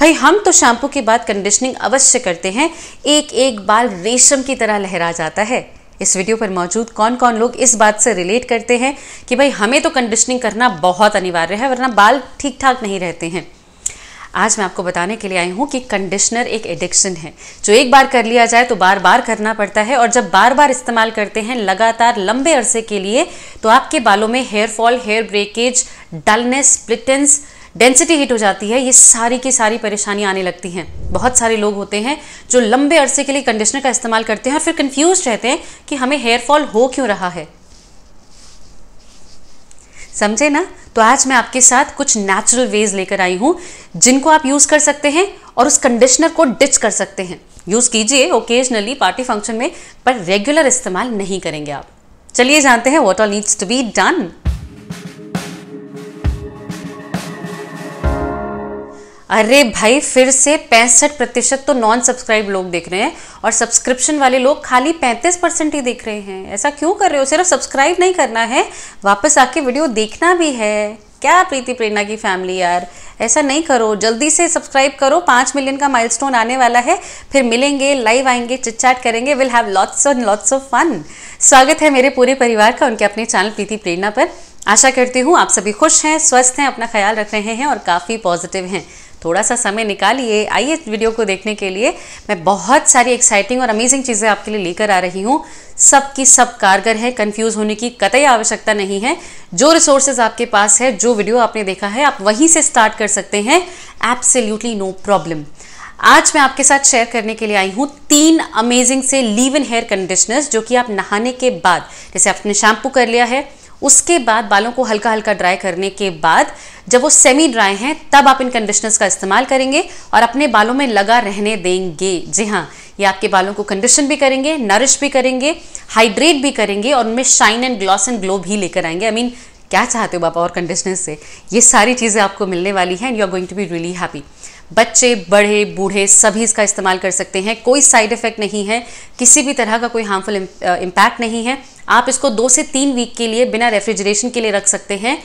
भाई हम तो शैम्पू के बाद कंडीशनिंग अवश्य करते हैं एक एक बाल रेशम की तरह लहरा जाता है इस वीडियो पर मौजूद कौन कौन लोग इस बात से रिलेट करते हैं कि भाई हमें तो कंडीशनिंग करना बहुत अनिवार्य है वरना बाल ठीक ठाक नहीं रहते हैं आज मैं आपको बताने के लिए आई हूँ कि कंडीशनर एक एडिक्शन है जो एक बार कर लिया जाए तो बार बार करना पड़ता है और जब बार बार इस्तेमाल करते हैं लगातार लंबे अरसे के लिए तो आपके बालों में hair fall hair breakage dullness split ends density hit हो जाती है ये सारी की सारी परेशानी आने लगती हैं बहुत सारे लोग होते हैं जो लंबे अरसे के लिए कंडीशनर का इस्तेमाल करते हैं और फिर कंफ्यूज रहते हैं कि हमें हेयर फॉल हो क्यों रहा है समझे ना तो आज मैं आपके साथ कुछ नेचुरल वेज लेकर आई हूं जिनको आप यूज़ कर सकते हैं और उस कंडीशनर को डिच कर सकते हैं यूज़ कीजिए ओकेजनली पार्टी फंक्शन में पर रेगुलर इस्तेमाल नहीं करेंगे आप चलिए जानते हैं what all needs to be done अरे भाई फिर से पैंसठ प्रतिशत तो नॉन सब्सक्राइब लोग देख रहे हैं और सब्सक्रिप्शन वाले लोग खाली पैंतीस परसेंट ही देख रहे हैं ऐसा क्यों कर रहे हो सिर्फ सब्सक्राइब नहीं करना है वापस आके वीडियो देखना भी है क्या प्रीति प्रेरणा की फैमिली यार ऐसा नहीं करो जल्दी से सब्सक्राइब करो पाँच मिलियन का माइलस्टोन आने वाला है फिर मिलेंगे लाइव आएंगे चिटचाट करेंगे will have lots and lots of fun स्वागत है मेरे पूरे परिवार का उनके अपने चैनल प्रीति प्रेरणा पर आशा करती हूँ आप सभी खुश हैं स्वस्थ हैं अपना ख्याल रख रहे हैं और काफ़ी पॉजिटिव हैं थोड़ा सा समय निकालिए आइए वीडियो को देखने के लिए मैं बहुत सारी एक्साइटिंग और अमेजिंग चीज़ें आपके लिए लेकर आ रही हूँ सब की सब कारगर है कंफ्यूज होने की कतई आवश्यकता नहीं है जो रिसोर्सेज आपके पास है जो वीडियो आपने देखा है आप वहीं से स्टार्ट कर सकते हैं एप्सल्यूटली नो प्रॉब्लम आज मैं आपके साथ शेयर करने के लिए आई हूँ तीन अमेजिंग से लीव इन हेयर कंडीशनर्स जो कि आप नहाने के बाद जैसे आपने शैम्पू कर लिया है उसके बाद बालों को हल्का हल्का ड्राई करने के बाद जब वो सेमी ड्राई हैं तब आप इन कंडीशनर्स का इस्तेमाल करेंगे और अपने बालों में लगा रहने देंगे जी हाँ ये आपके बालों को कंडीशन भी करेंगे नरिश भी करेंगे हाइड्रेट भी करेंगे और उनमें shine and gloss and glow भी लेकर आएंगे आई I मीन mean, क्या चाहते हो बापा और कंडीशनर से ये सारी चीज़ें आपको मिलने वाली हैं and you are going to be really happy बच्चे बड़े बूढ़े सभी इसका इस्तेमाल कर सकते हैं कोई साइड इफ़ेक्ट नहीं है किसी भी तरह का कोई हार्मफुल इम्पैक्ट नहीं है आप इसको दो से तीन वीक के लिए बिना रेफ्रिजरेशन के लिए रख सकते हैं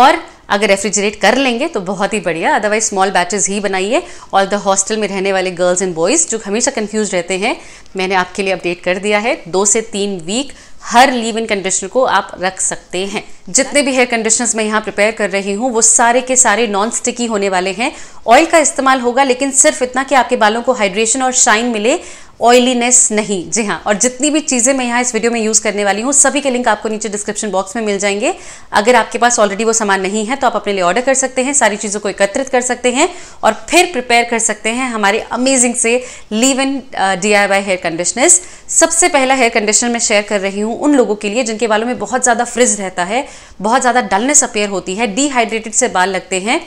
और अगर रेफ्रिजरेट कर लेंगे तो बहुत ही बढ़िया अदरवाइज स्मॉल बैचेस ही बनाइए और द हॉस्टल में रहने वाले गर्ल्स एंड बॉयज़ जो हमेशा कन्फ्यूज रहते हैं मैंने आपके लिए अपडेट कर दिया है दो से तीन वीक हर लीव इन कंडीशनर को आप रख सकते हैं जितने भी हेयर कंडीशनर्स मैं यहाँ प्रिपेयर कर रही हूँ वो सारे के सारे नॉन स्टिकी होने वाले हैं ऑयल का इस्तेमाल होगा लेकिन सिर्फ इतना कि आपके बालों को हाइड्रेशन और शाइन मिले ऑयलीनेस नहीं जी हाँ और जितनी भी चीज़ें मैं यहाँ इस वीडियो में यूज़ करने वाली हूँ सभी के लिंक आपको नीचे डिस्क्रिप्शन बॉक्स में मिल जाएंगे अगर आपके पास ऑलरेडी वो सामान नहीं है तो आप अपने लिए ऑर्डर कर सकते हैं सारी चीज़ों को एकत्रित कर सकते हैं और फिर प्रिपेयर कर सकते हैं हमारे अमेजिंग से leave in D I Y hair conditioners सबसे पहला हेयर कंडीशनर मैं शेयर कर रही हूँ उन लोगों के लिए जिनके बालों में बहुत ज़्यादा फ्रिज रहता है बहुत ज़्यादा डलनेस अपेयर होती है डिहाइड्रेटेड से बाल लगते हैं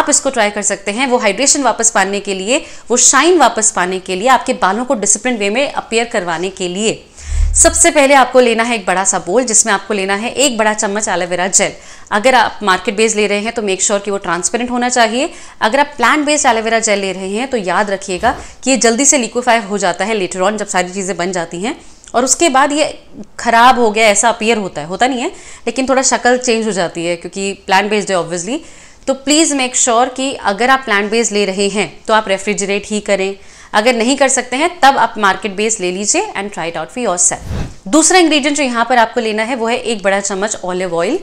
आप इसको ट्राई कर सकते हैं वो हाइड्रेशन वापस पाने के लिए वो शाइन वापस पाने के लिए आपके बालों को डिसिप्लिन वे में अपेयर करवाने के लिए सबसे पहले आपको लेना है एक बड़ा सा बोल जिसमें आपको लेना है एक बड़ा चम्मच एलोवेरा जेल अगर आप मार्केट बेस ले रहे हैं तो मेक श्योर sure कि वो ट्रांसपेरेंट होना चाहिए अगर आप प्लांट बेस्ड एलोवेरा जेल ले रहे हैं तो याद रखिएगा कि ये जल्दी से लिक्विफाई हो जाता है लेटर ऑन जब सारी चीज़ें बन जाती हैं और उसके बाद ये ख़राब हो गया ऐसा अपियर होता है होता नहीं है लेकिन थोड़ा शक्ल चेंज हो जाती है क्योंकि प्लान बेस्ड है ऑब्वियसली तो प्लीज़ मेक श्योर कि अगर आप प्लान बेस्ड ले रहे हैं तो आप रेफ्रिजरेट ही करें अगर नहीं कर सकते हैं तब आप मार्केट बेस ले लीजिए and try it out for yourself दूसरा इंग्रेडिएंट जो यहाँ पर आपको लेना है वो है एक बड़ा चम्मच ऑलिव ऑयल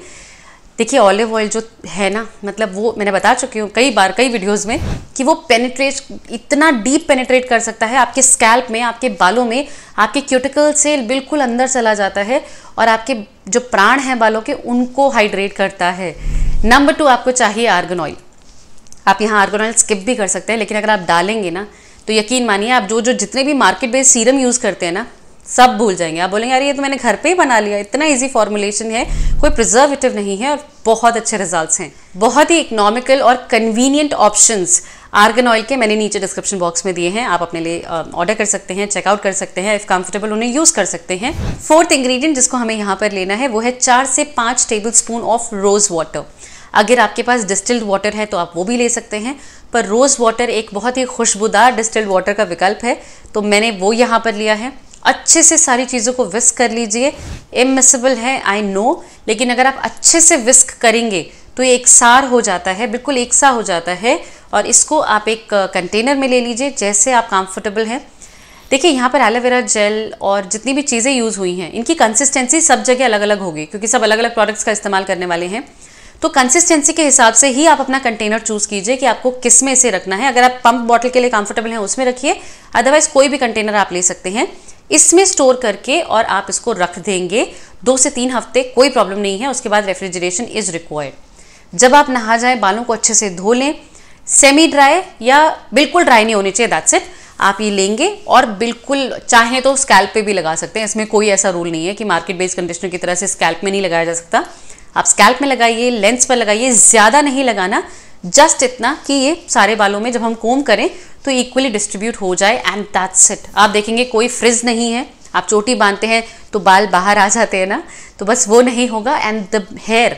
देखिए ऑलिव ऑयल जो है ना मतलब वो मैंने बता चुकी हूँ कई बार कई वीडियोस में कि वो पेनिट्रेट इतना डीप पेनिट्रेट कर सकता है आपके स्कैल्प में आपके बालों में आपके क्यूटिकल से बिल्कुल अंदर चला जाता है और आपके जो प्राण हैं बालों के उनको हाइड्रेट करता है नंबर टू आपको चाहिए आर्गन ऑयल आप यहाँ आर्गन ऑयल स्किप भी कर सकते हैं लेकिन अगर आप डालेंगे ना तो यकीन मानिए आप जो जो जितने भी मार्केट बेस्ड सीरम यूज़ करते हैं ना सब भूल जाएंगे आप बोलेंगे यार ये तो मैंने घर पे ही बना लिया इतना इजी फॉर्मुलेशन है कोई प्रिजर्वेटिव नहीं है और बहुत अच्छे रिजल्ट्स हैं बहुत ही इकोनॉमिकल और कन्वीनियंट ऑप्शंस आर्गन ऑयल के मैंने नीचे डिस्क्रिप्शन बॉक्स में दिए हैं आप अपने लिए ऑर्डर कर सकते हैं चेकआउट कर सकते हैं इफ कंफर्टेबल उन्हें यूज कर सकते हैं फोर्थ इंग्रेडिएंट जिसको हमें यहाँ पर लेना है वो है चार से पाँच tablespoon of rose water अगर आपके पास डिस्टिल्ड वाटर है तो आप वो भी ले सकते हैं पर रोज़ वाटर एक बहुत ही खुशबूदार डिस्टिल्ड वाटर का विकल्प है तो मैंने वो यहाँ पर लिया है अच्छे से सारी चीज़ों को विस्क कर लीजिए इमिसिबल है आई नो लेकिन अगर आप अच्छे से विस्क करेंगे तो ये एक सार हो जाता है बिल्कुल एक सा हो जाता है और इसको आप एक कंटेनर में ले लीजिए जैसे आप कंफर्टेबल हैं देखिए यहाँ पर एलोवेरा जेल और जितनी भी चीज़ें यूज़ हुई हैं इनकी कंसिस्टेंसी सब जगह अलग अलग होगी क्योंकि सब अलग अलग प्रोडक्ट्स का इस्तेमाल करने वाले हैं तो कंसिस्टेंसी के हिसाब से ही आप अपना कंटेनर चूज कीजिए कि आपको किस में इसे रखना है अगर आप पंप बॉटल के लिए कंफर्टेबल हैं उसमें रखिए अदरवाइज कोई भी कंटेनर आप ले सकते हैं इसमें स्टोर करके और आप इसको रख देंगे दो से तीन हफ्ते कोई प्रॉब्लम नहीं है उसके बाद रेफ्रिजरेशन इज रिक्वायर्ड जब आप नहा जाए बालों को अच्छे से धो लें सेमी ड्राई या बिल्कुल ड्राई नहीं होने चाहिए दैट्स इट आप ये लेंगे और बिल्कुल चाहें तो स्कैल्प पे भी लगा सकते हैं इसमें कोई ऐसा रूल नहीं है कि मार्केट बेस्ड कंडीशनर की तरह से स्कैल्प में नहीं लगाया जा सकता आप स्कैल्प में लगाइए लेंस पर लगाइए ज़्यादा नहीं लगाना जस्ट इतना कि ये सारे बालों में जब हम कोम करें तो इक्वली डिस्ट्रीब्यूट हो जाए एंड दैट्स इट आप देखेंगे कोई फ्रिज नहीं है आप चोटी बांधते हैं तो बाल बाहर आ जाते हैं ना तो बस वो नहीं होगा एंड द हेयर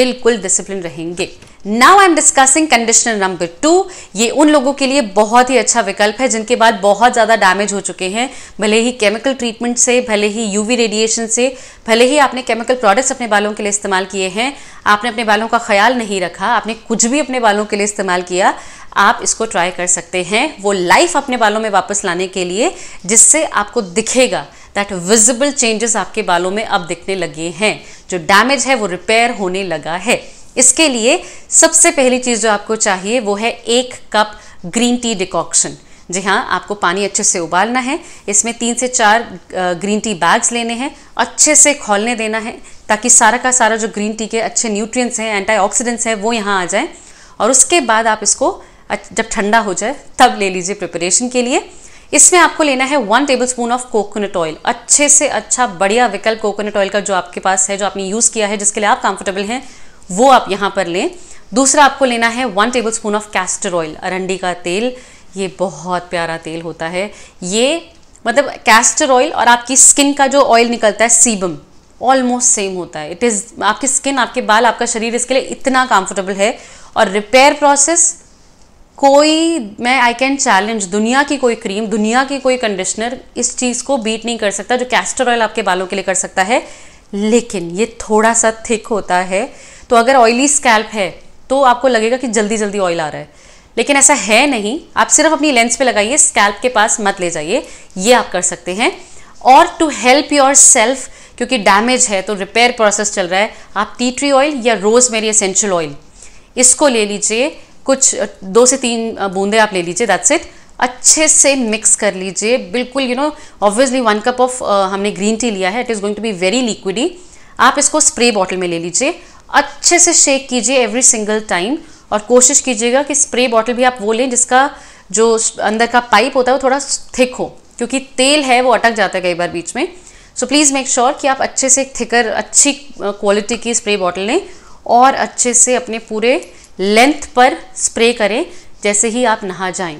बिल्कुल डिसिप्लिन रहेंगे now I am discussing conditioner number two ये उन लोगों के लिए बहुत ही अच्छा विकल्प है जिनके बाद बहुत ज़्यादा डैमेज हो चुके हैं भले ही केमिकल ट्रीटमेंट से भले ही यूवी रेडिएशन से भले ही आपने केमिकल प्रोडक्ट्स अपने बालों के लिए इस्तेमाल किए हैं आपने अपने बालों का ख्याल नहीं रखा आपने कुछ भी अपने बालों के लिए इस्तेमाल किया आप इसको ट्राई कर सकते हैं वो लाइफ अपने बालों में वापस लाने के लिए जिससे आपको दिखेगा दैट विजिबल चेंजेस आपके बालों में अब दिखने लगे हैं जो डैमेज है वो रिपेयर होने लगा है इसके लिए सबसे पहली चीज़ जो आपको चाहिए वो है एक कप ग्रीन टी डिकॉक्शन जी हाँ आपको पानी अच्छे से उबालना है इसमें तीन से चार ग्रीन टी बैग्स लेने हैं अच्छे से खोलने देना है ताकि सारा का सारा जो ग्रीन टी के अच्छे न्यूट्रिएंट्स हैं एंटीऑक्सीडेंट्स हैं वो यहाँ आ जाएं और उसके बाद आप इसको जब ठंडा हो जाए तब ले लीजिए प्रिपरेशन के लिए इसमें आपको लेना है one tablespoon of coconut oil अच्छे से अच्छा बढ़िया विकल्प कोकोनट ऑयल का जो आपके पास है जो आपने यूज़ किया है जिसके लिए आप कंफर्टेबल हैं वो आप यहाँ पर लें दूसरा आपको लेना है one tablespoon of castor oil अरंडी का तेल ये बहुत प्यारा तेल होता है ये मतलब कैस्टर ऑयल और आपकी स्किन का जो ऑयल निकलता है सीबम ऑलमोस्ट सेम होता है इट इज़ आपकी स्किन आपके बाल आपका शरीर इसके लिए इतना कंफर्टेबल है और रिपेयर प्रोसेस कोई मैं आई कैन चैलेंज दुनिया की कोई क्रीम दुनिया की कोई कंडीशनर इस चीज़ को बीट नहीं कर सकता जो कैस्टर ऑयल आपके बालों के लिए कर सकता है लेकिन ये थोड़ा सा थिक होता है तो अगर ऑयली स्कैल्प है तो आपको लगेगा कि जल्दी जल्दी ऑयल आ रहा है लेकिन ऐसा है नहीं आप सिर्फ अपनी लेंस पे लगाइए स्कैल्प के पास मत ले जाइए ये आप कर सकते हैं और टू हेल्प योर सेल्फ क्योंकि डैमेज है तो रिपेयर प्रोसेस चल रहा है आप टी ट्री ऑयल या रोज मेरी एसेंशियल ऑयल इसको ले लीजिए कुछ दो से तीन बूंदे आप ले लीजिए दैट्स इट अच्छे से मिक्स कर लीजिए बिल्कुल you know obviously one cup of हमने ग्रीन टी लिया है it is going to be very liquidy आप इसको स्प्रे बॉटल में ले लीजिए अच्छे से शेक कीजिए एवरी सिंगल टाइम और कोशिश कीजिएगा कि स्प्रे बॉटल भी आप वो लें जिसका जो अंदर का पाइप होता है वो थोड़ा थिक हो क्योंकि तेल है वो अटक जाता है कई बार बीच में सो प्लीज़ मेक श्योर कि आप अच्छे से थिकर अच्छी क्वालिटी की स्प्रे बॉटल लें और अच्छे से अपने पूरे लेंथ पर स्प्रे करें जैसे ही आप नहा जाएं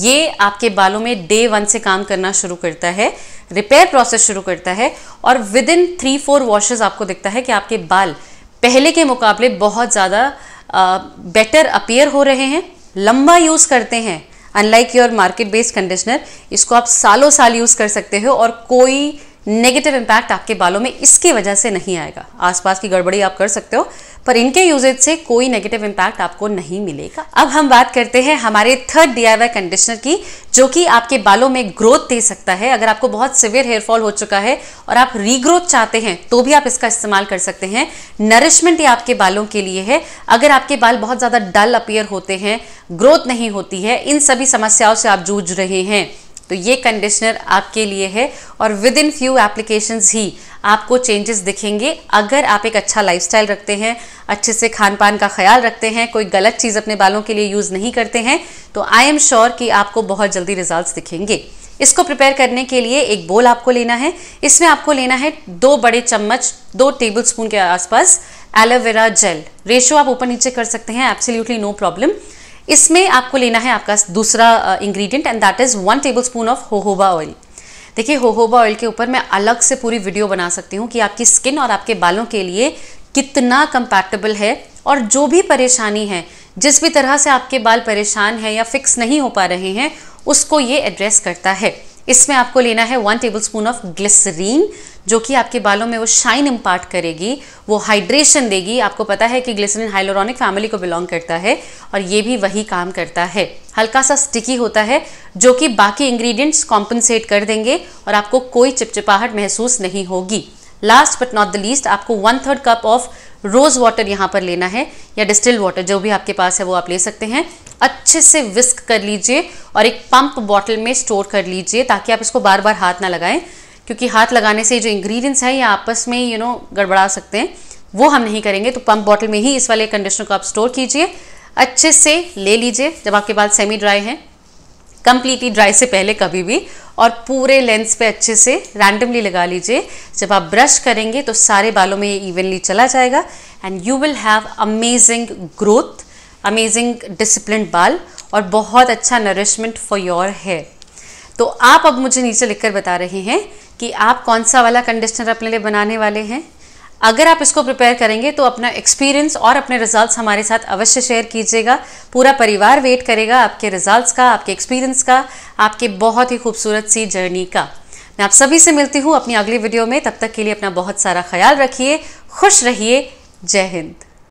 ये आपके बालों में डे वन से काम करना शुरू करता है रिपेयर प्रोसेस शुरू करता है और within three four washes आपको दिखता है कि आपके बाल पहले के मुकाबले बहुत ज़्यादा बेटर अपीयर हो रहे हैं लंबा यूज़ करते हैं unlike your market based conditioner इसको आप सालों साल यूज़ कर सकते हो और कोई नेगेटिव इम्पैक्ट आपके बालों में इसकी वजह से नहीं आएगा आसपास की गड़बड़ी आप कर सकते हो पर इनके यूजेज से कोई नेगेटिव इम्पैक्ट आपको नहीं मिलेगा अब हम बात करते हैं हमारे थर्ड डी कंडीशनर की जो कि आपके बालों में ग्रोथ दे सकता है अगर आपको बहुत सिवियर हेयरफॉल हो चुका है और आप रीग्रोथ चाहते हैं तो भी आप इसका इस्तेमाल कर सकते हैं नरिशमेंट ये आपके बालों के लिए है अगर आपके बाल बहुत ज़्यादा डल अपियर होते हैं ग्रोथ नहीं होती है इन सभी समस्याओं से आप जूझ रहे हैं तो ये कंडीशनर आपके लिए है और विद इन फ्यू एप्लीकेशन ही आपको चेंजेस दिखेंगे अगर आप एक अच्छा लाइफस्टाइल रखते हैं अच्छे से खान पान का ख्याल रखते हैं कोई गलत चीज़ अपने बालों के लिए यूज़ नहीं करते हैं तो आई एम श्योर कि आपको बहुत जल्दी रिजल्ट दिखेंगे इसको प्रिपेयर करने के लिए एक बोल आपको लेना है इसमें आपको लेना है दो बड़े चम्मच दो टेबल स्पून के आसपास एलोवेरा जेल रेशो आप ऊपर नीचे कर सकते हैं एब्सोल्यूटली नो प्रॉब्लम इसमें आपको लेना है आपका दूसरा ingredient and that is one tablespoon of jojoba oil देखिए होहोबा ऑयल के ऊपर मैं अलग से पूरी वीडियो बना सकती हूँ कि आपकी स्किन और आपके बालों के लिए कितना कंपैटिबल है और जो भी परेशानी है जिस भी तरह से आपके बाल परेशान हैं या फिक्स नहीं हो पा रहे हैं उसको ये एड्रेस करता है इसमें आपको लेना है one tablespoon of glycerine जो कि आपके बालों में वो शाइन इम्पार्ट करेगी वो हाइड्रेशन देगी आपको पता है कि ग्लिसरीन हाइलोरॉनिक फैमिली को बिलोंग करता है और ये भी वही काम करता है हल्का सा स्टिकी होता है जो कि बाकी इंग्रेडिएंट्स कॉम्पनसेट कर देंगे और आपको कोई चिपचिपाहट महसूस नहीं होगी last but not the least आपको one third cup of rose water यहाँ पर लेना है या डिस्टिल वाटर जो भी आपके पास है वो आप ले सकते हैं अच्छे से विस्क कर लीजिए और एक पंप बॉटल में स्टोर कर लीजिए ताकि आप इसको बार बार हाथ ना लगाएं क्योंकि हाथ लगाने से जो इंग्रेडिएंट्स हैं ये आपस में यू नो गड़बड़ा सकते हैं वो हम नहीं करेंगे तो पंप बॉटल में ही इस वाले कंडीशनर को आप स्टोर कीजिए अच्छे से ले लीजिए जब आपके बाल सेमी ड्राई हैं कम्प्लीटली ड्राई से पहले कभी भी और पूरे लेंस पे अच्छे से रैंडमली लगा लीजिए जब आप ब्रश करेंगे तो सारे बालों में ये इवनली चला जाएगा and you will have amazing growth amazing discipline बाल और बहुत अच्छा नरिशमेंट फॉर योर हेयर तो आप अब मुझे नीचे लिखकर बता रहे हैं कि आप कौन सा वाला कंडीशनर अपने लिए बनाने वाले हैं अगर आप इसको प्रिपेयर करेंगे तो अपना एक्सपीरियंस और अपने रिजल्ट्स हमारे साथ अवश्य शेयर कीजिएगा पूरा परिवार वेट करेगा आपके रिजल्ट्स का आपके एक्सपीरियंस का आपके बहुत ही खूबसूरत सी जर्नी का मैं आप सभी से मिलती हूँ अपनी अगली वीडियो में तब तक के लिए अपना बहुत सारा ख्याल रखिए खुश रहिए जय हिंद